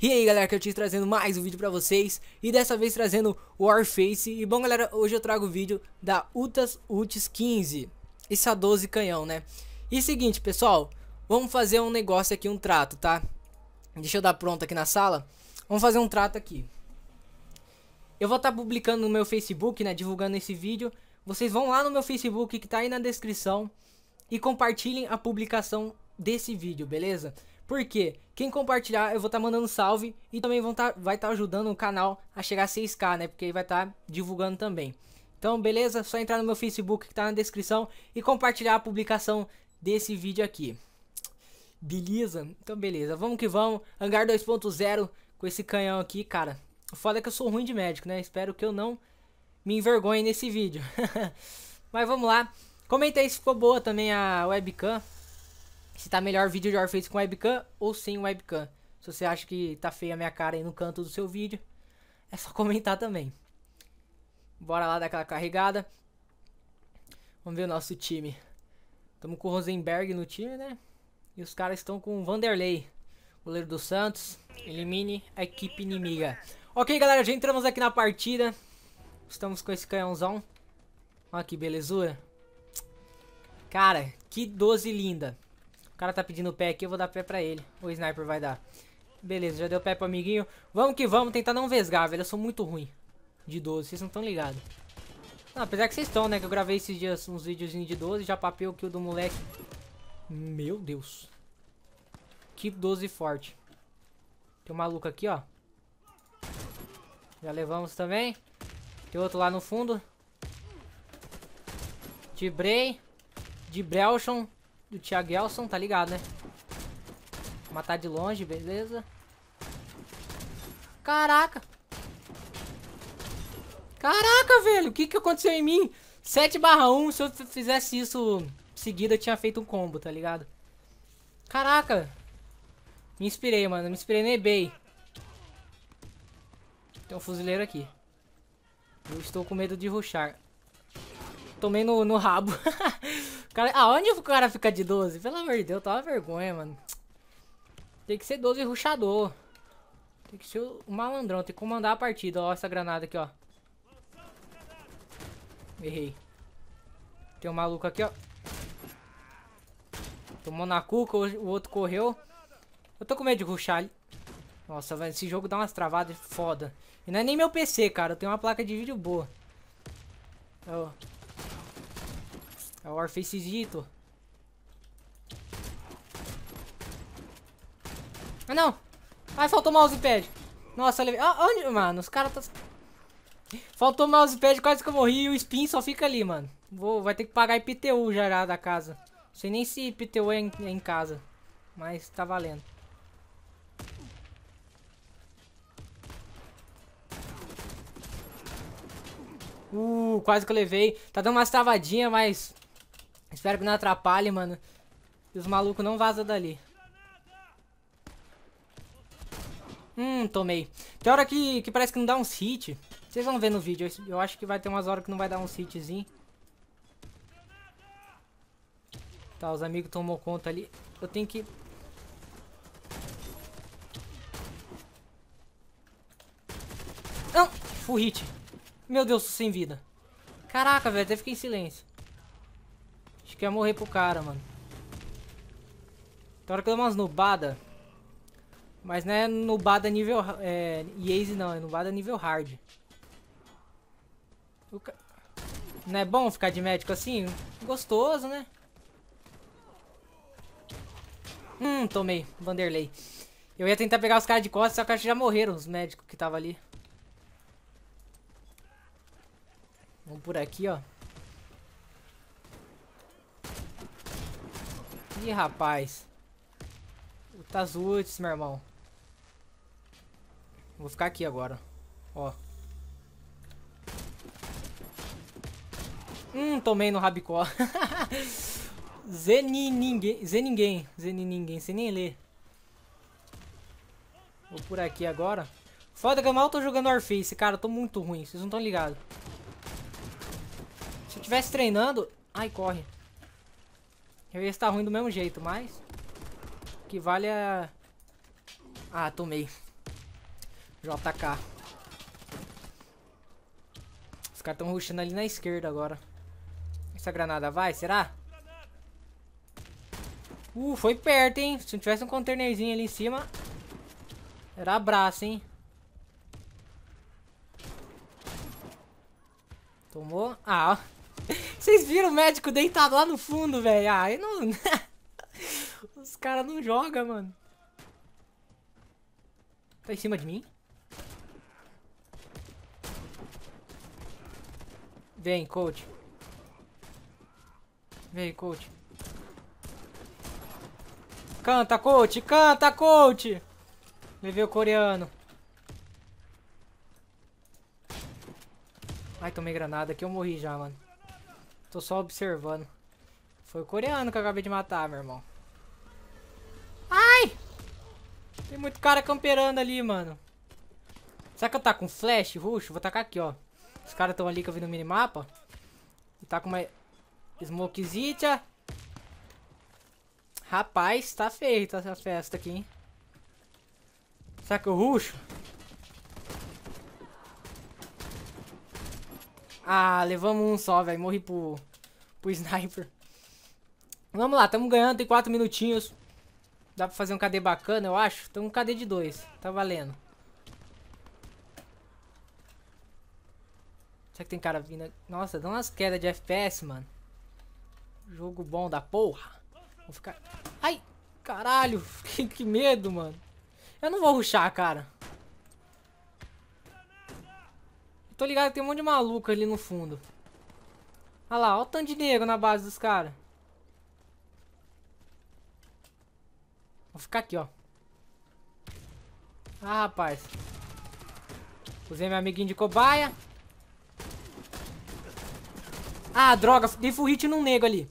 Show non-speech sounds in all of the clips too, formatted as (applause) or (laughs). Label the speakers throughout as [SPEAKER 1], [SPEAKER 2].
[SPEAKER 1] E aí galera, eu te trazendo mais um vídeo pra vocês E dessa vez trazendo Warface E bom galera, hoje eu trago o vídeo da Utas Uts 15 Essa 12 canhão, né E é seguinte pessoal, vamos fazer um negócio aqui, um trato, tá Deixa eu dar pronto aqui na sala Vamos fazer um trato aqui Eu vou estar tá publicando no meu Facebook, né, divulgando esse vídeo Vocês vão lá no meu Facebook que tá aí na descrição E compartilhem a publicação desse vídeo, beleza? Por quê? Quem compartilhar, eu vou estar tá mandando salve e também vão tá, vai estar tá ajudando o canal a chegar a 6k, né? Porque aí vai estar tá divulgando também. Então, beleza? Só entrar no meu Facebook que está na descrição e compartilhar a publicação desse vídeo aqui. Beleza? Então, beleza. Vamos que vamos. Hangar 2.0 com esse canhão aqui, cara. O foda é que eu sou ruim de médico, né? Espero que eu não me envergonhe nesse vídeo. (laughs) Mas vamos lá. Comenta aí se ficou boa também a webcam se tá melhor vídeo de Warface com webcam ou sem webcam. Se você acha que tá feia a minha cara aí no canto do seu vídeo, é só (laughs) comentar também. Bora lá dar aquela carregada. Vamos ver o nosso time. Tamo com o Rosenberg no time, né? E os caras estão com o Vanderlei, goleiro do Santos. Elimine a equipe inimiga. Ok, galera, já entramos aqui na partida. Estamos com esse canhãozão. Olha que belezura. Cara, que 12 linda cara tá pedindo pé aqui, eu vou dar pé pra ele. O sniper vai dar. Beleza, já deu pé pro amiguinho. Vamos que vamos, tentar não vesgar, velho. Eu sou muito ruim de 12, vocês não estão ligados. Não, apesar que vocês estão, né? Que eu gravei esses dias uns videozinhos de 12, já papei o kill do moleque. Meu Deus. Que 12 forte. Tem um maluco aqui, ó. Já levamos também. Tem outro lá no fundo. de de Dibrelson do Thiago Elson, tá ligado, né? Matar de longe, beleza. Caraca. Caraca, velho. O que que aconteceu em mim? 7 barra 1. Se eu fizesse isso seguida, eu tinha feito um combo, tá ligado? Caraca. Me inspirei, mano. Me inspirei no eBay. Tem um fuzileiro aqui. Eu estou com medo de ruxar. Tomei no, no rabo. (laughs) Cara, aonde o cara fica de 12? Pelo amor de Deus, tá uma vergonha, mano. Tem que ser 12 ruxador. Tem que ser o malandrão, tem que comandar a partida. Ó, essa granada aqui, ó. Errei. Tem um maluco aqui, ó. Tomou na cuca, o outro correu. Eu tô com medo de ruxar ali. Nossa, velho, esse jogo dá umas travadas foda. E não é nem meu PC, cara. Eu tenho uma placa de vídeo boa. Ó. Oh. É o Warfacezito. Ah, não. Ai, faltou o mousepad. Nossa, levei... Ah, onde... Mano, os caras tá... Faltou o mousepad, quase que eu morri. E o spin só fica ali, mano. Vou, vai ter que pagar IPTU já da casa. Não sei nem se IPTU é em, é em casa. Mas tá valendo. Uh, quase que eu levei. Tá dando umas travadinhas, mas Espero que não atrapalhe, mano. E os malucos não vazam dali. Hum, tomei. Tem hora que, que parece que não dá uns hit. Vocês vão ver no vídeo. Eu, acho que vai ter umas horas que não vai dar uns hitzinho. Tá, os amigos tomou conta ali. Eu tenho que... Não! Full hit. Meu Deus, sem vida. Caraca, velho. Até fiquei em silêncio. Acho que ia morrer pro cara, mano. Tem hora que eu dou umas nubadas. Mas não é nubada nível... É, Yaze não, é nubada nível hard. Ca... Não é bom ficar de médico assim? Gostoso, né? Hum, tomei. Vanderlei. Eu ia tentar pegar os caras de costas, só que já morreram os médicos que estavam ali. Vamos por aqui, ó. Ih, rapaz. Tá úteis, meu irmão. Vou ficar aqui agora. Ó. Hum, tomei no rabicó. (laughs) Zeni ninguém, Zeni ninguém, Zeni ninguém, sem nem ler. Vou por aqui agora. Foda que eu mal tô jogando Warface, cara, eu tô muito ruim, vocês não estão ligados. Se eu tivesse treinando... Ai, corre. Eu ia estar ruim do mesmo jeito, mas... O que vale é... Ah, tomei. JK. Os caras estão rushando ali na esquerda agora. Essa granada vai, será? Uh, foi perto, hein? Se não tivesse um containerzinho ali em cima... Era abraço, hein? Tomou. Ah, ó. Vocês viram o médico deitado lá no fundo, velho? Ah, não... (laughs) Os caras não jogam, mano. Tá em cima de mim? Vem, coach. Vem, coach. Canta, coach! Canta, coach! Levei o coreano. Ai, tomei granada aqui. Eu morri já, mano. Tô só observando. Foi o coreano que eu acabei de matar, meu irmão. Ai! Tem muito cara camperando ali, mano. Será que eu tá com flash, roxo? Vou tacar aqui, ó. Os caras estão ali que eu vi no minimapa. E tá com uma smokezita. Rapaz, tá feio tá essa festa aqui, hein? Será que eu ruxo? Ah, levamos um só, velho. Morri pro, pro sniper. Vamos lá, estamos ganhando, tem 4 minutinhos. Dá pra fazer um KD bacana, eu acho. Então um KD de 2, tá valendo. Será que tem cara vindo? Nossa, dá umas quedas de FPS, mano. Jogo bom da porra. Vou ficar... Ai, caralho, (laughs) que medo, mano. Eu não vou ruxar, cara. Tô ligado que tem um monte de maluco ali no fundo. Olha lá, olha o tanto de negro na base dos caras. Vou ficar aqui, ó. Ah, rapaz. Usei meu amiguinho de cobaia. Ah, droga. Dei full hit num nego ali.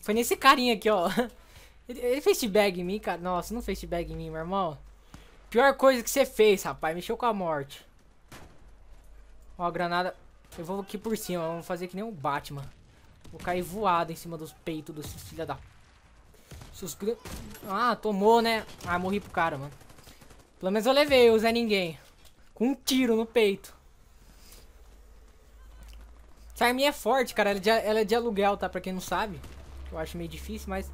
[SPEAKER 1] Foi nesse carinha aqui, ó. (laughs) Ele, ele fez bag em mim, cara. Nossa, não fez bag em mim, meu irmão. Pior coisa que você fez, rapaz. Mexeu com a morte. Ó, a granada. Eu vou aqui por cima, vamos fazer que nem o Batman. Vou cair voado em cima dos peitos dos filha da... Seus... Ah, tomou, né? Ah, morri pro cara, mano. Pelo menos eu levei o Zé Ninguém. Com um tiro no peito. Essa arminha é forte, cara. Ela é, de, ela é de aluguel, tá? Pra quem não sabe. Eu acho meio difícil, mas...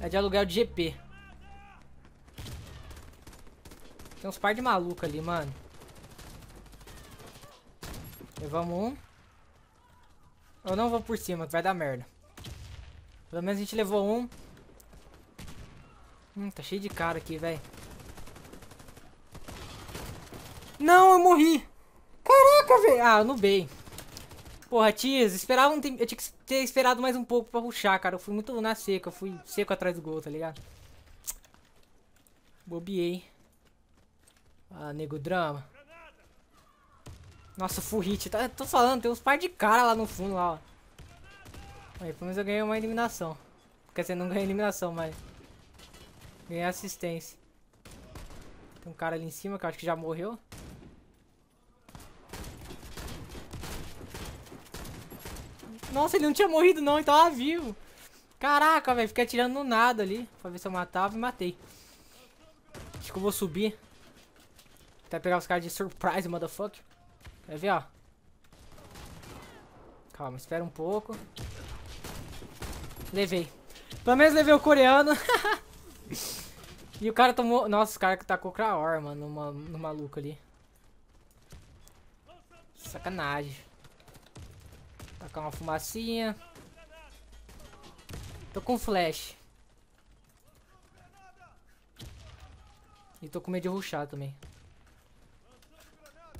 [SPEAKER 1] É de aluguel de GP. Tem uns par de maluco ali, mano. Levamos um. Eu não vou por cima, que vai dar merda. Pelo menos a gente levou um. Hum, tá cheio de cara aqui, velho. Não, eu morri. Caraca, velho. Ah, eu nubei. Porra, tias, esperava um tempo. Eu tinha que ter esperado mais um pouco pra ruxar, cara. Eu fui muito na seca. Eu fui seco atrás do gol, tá ligado? Bobiei. Ah, nego drama. Nossa, full hit. Tá, tô falando, tem uns par de cara lá no fundo, lá, ó. Aí, pelo menos eu ganhei uma eliminação. Quer dizer, não ganhei eliminação, mas... Ganhei assistência. Tem um cara ali em cima que eu acho que já morreu. Nossa, ele não tinha morrido não, ele tava vivo. Caraca, velho, fiquei atirando no nada ali. Pra ver se eu matava e matei. Acho que eu vou subir. Até pegar os caras de surprise, motherfucker. Quer ver, ó? Calma, espera um pouco. Levei. Pelo menos levei o coreano. (laughs) e o cara tomou... Nossa, o cara que tacou Kraor, mano, numa, no maluco ali. Sacanagem. Tacar uma fumacinha. Tô com flash. E tô com medo de rushar também.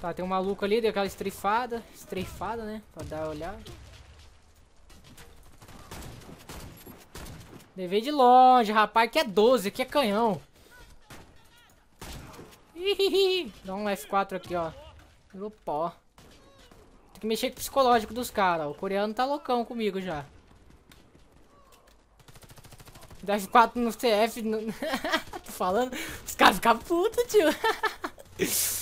[SPEAKER 1] Tá, tem um maluco ali, deu aquela estreifada. Estreifada, né? Pra dar uma olhada. Levei de longe, rapaz. Que é 12, que é canhão. Dá um F4 aqui, ó. pelo pó. Tem que mexer com o psicológico dos caras, O coreano tá loucão comigo já. Dá F4 no CF. No... (laughs) Tô falando. Os caras ficam putos, tio. (laughs)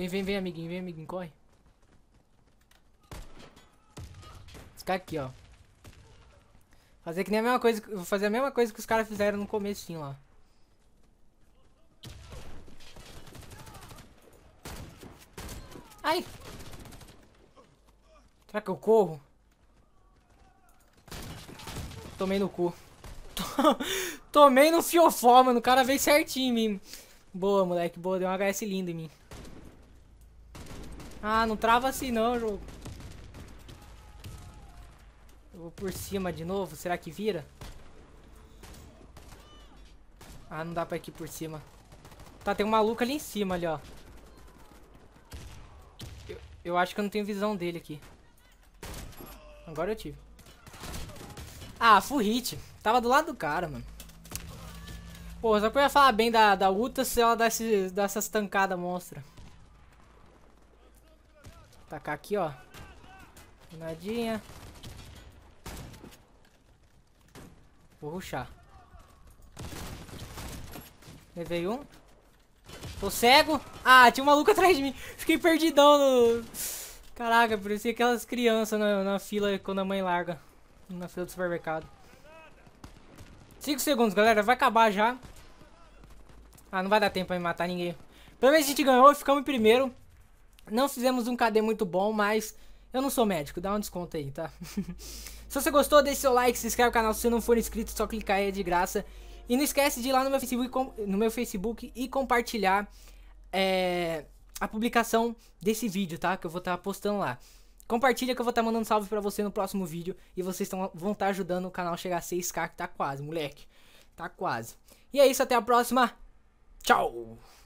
[SPEAKER 1] Vem, vem, vem, amiguinho, vem, amiguinho, corre. Esse cara aqui, ó. Fazer que nem a mesma coisa, vou fazer a mesma coisa que os caras fizeram no comecinho lá. Ai! Será que eu corro? Tomei no cu. (laughs) Tomei no fiofó, mano. O cara veio certinho em mim. Boa, moleque. Boa, deu um HS lindo em mim. Ah, não trava assim não, jogo. Eu vou por cima de novo. Será que vira? Ah, não dá pra ir por cima. Tá, tem um maluco ali em cima, ali, ó. Eu, eu acho que eu não tenho visão dele aqui. Agora eu tive. Ah, full hit. Tava do lado do cara, mano. Pô, só que eu ia falar bem da, da Uta se ela desse, dessas tancadas monstra. Tacar aqui, ó. Nadinha. Vou ruxar. Levei um. Tô cego. Ah, tinha um maluco atrás de mim. Fiquei perdidão no... Caraca, parecia aquelas crianças na, na fila quando a mãe larga. Na fila do supermercado. cinco segundos, galera. Vai acabar já. Ah, não vai dar tempo pra me matar ninguém. Pelo menos a gente ganhou e ficamos em primeiro. Não fizemos um KD muito bom, mas eu não sou médico, dá um desconto aí, tá? (laughs) se você gostou, deixe seu like, se inscreve no canal. Se você não for inscrito, só clicar aí, é de graça. E não esquece de ir lá no meu Facebook, no meu Facebook e compartilhar é, a publicação desse vídeo, tá? Que eu vou estar tá postando lá. Compartilha que eu vou estar tá mandando salve pra você no próximo vídeo. E vocês tão, vão estar tá ajudando o canal a chegar a 6k, que tá quase, moleque. Tá quase. E é isso, até a próxima. Tchau!